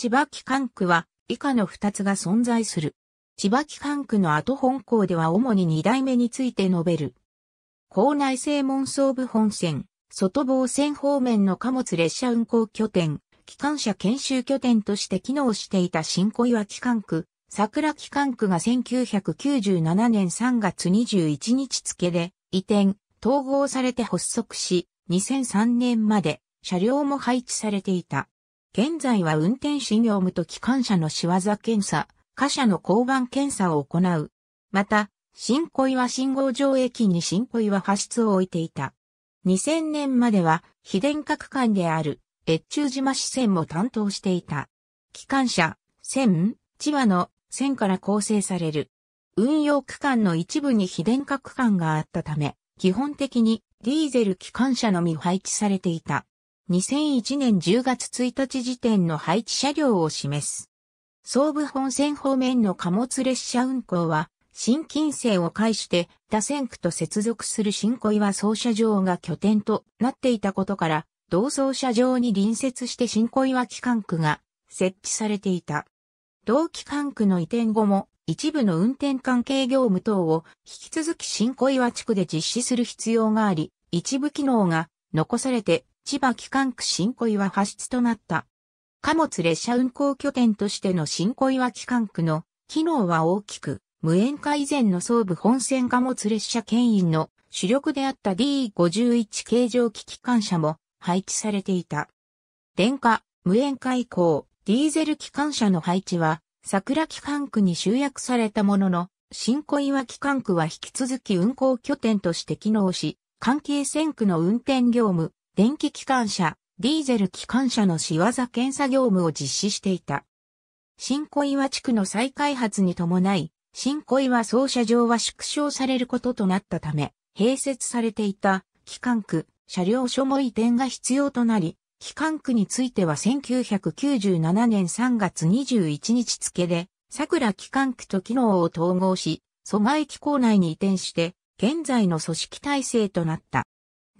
千葉機関区は以下の2つが存在する。千葉機関区の後本校では主に2代目について述べる。校内正門総部本線、外房線方面の貨物列車運行拠点、機関車研修拠点として機能していた新小岩機関区、桜機関区が1997年3月21日付で移転、統合されて発足し、2003年まで車両も配置されていた。現在は運転士業務と機関車の仕業検査、貨車の交番検査を行う。また、新小岩信号場駅に新小岩発出を置いていた。2000年までは、非電化区間である、越中島支線も担当していた。機関車、線、千葉の線から構成される。運用区間の一部に非電化区間があったため、基本的にディーゼル機関車のみ配置されていた。2001年10月1日時点の配置車両を示す。総武本線方面の貨物列車運行は、新近線を介して打線区と接続する新小岩操車場が拠点となっていたことから、同操車場に隣接して新小岩機関区が設置されていた。同機関区の移転後も一部の運転関係業務等を引き続き新小岩地区で実施する必要があり、一部機能が残されて千葉機関区新小岩発出となった。貨物列車運行拠点としての新小岩機関区の機能は大きく、無塩化以前の総武本線貨物列車牽引の主力であった D51 形状機機関車も配置されていた。電化、無塩化以降、ディーゼル機関車の配置は、桜機関区に集約されたものの、新小岩機関区は引き続き運行拠点として機能し、関係線区の運転業務、電気機関車、ディーゼル機関車の仕業検査業務を実施していた。新小岩地区の再開発に伴い、新小岩操車場は縮小されることとなったため、併設されていた機関区、車両所も移転が必要となり、機関区については1997年3月21日付で、桜機関区と機能を統合し、蘇我駅構内に移転して、現在の組織体制となった。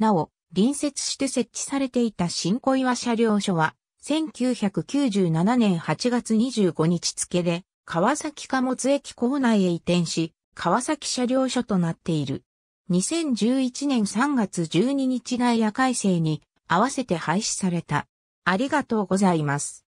なお、隣接して設置されていた新小岩車両所は、1997年8月25日付で、川崎貨物駅構内へ移転し、川崎車両所となっている。2011年3月12日外夜改正に合わせて廃止された。ありがとうございます。